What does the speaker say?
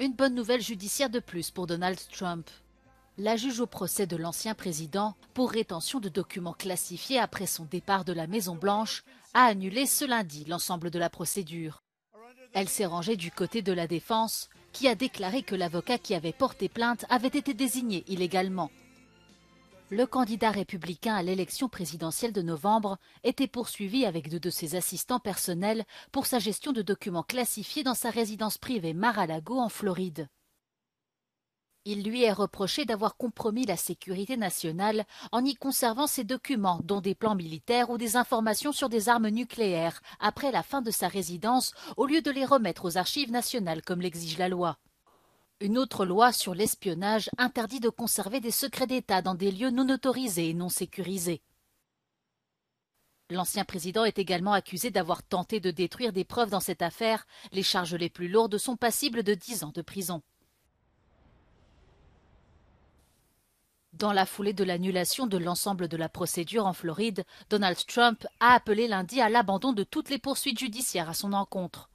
Une bonne nouvelle judiciaire de plus pour Donald Trump. La juge au procès de l'ancien président, pour rétention de documents classifiés après son départ de la Maison-Blanche, a annulé ce lundi l'ensemble de la procédure. Elle s'est rangée du côté de la défense, qui a déclaré que l'avocat qui avait porté plainte avait été désigné illégalement le candidat républicain à l'élection présidentielle de novembre était poursuivi avec deux de ses assistants personnels pour sa gestion de documents classifiés dans sa résidence privée Mar-a-Lago en Floride. Il lui est reproché d'avoir compromis la sécurité nationale en y conservant ses documents, dont des plans militaires ou des informations sur des armes nucléaires, après la fin de sa résidence, au lieu de les remettre aux archives nationales comme l'exige la loi. Une autre loi sur l'espionnage interdit de conserver des secrets d'État dans des lieux non autorisés et non sécurisés. L'ancien président est également accusé d'avoir tenté de détruire des preuves dans cette affaire. Les charges les plus lourdes sont passibles de 10 ans de prison. Dans la foulée de l'annulation de l'ensemble de la procédure en Floride, Donald Trump a appelé lundi à l'abandon de toutes les poursuites judiciaires à son encontre.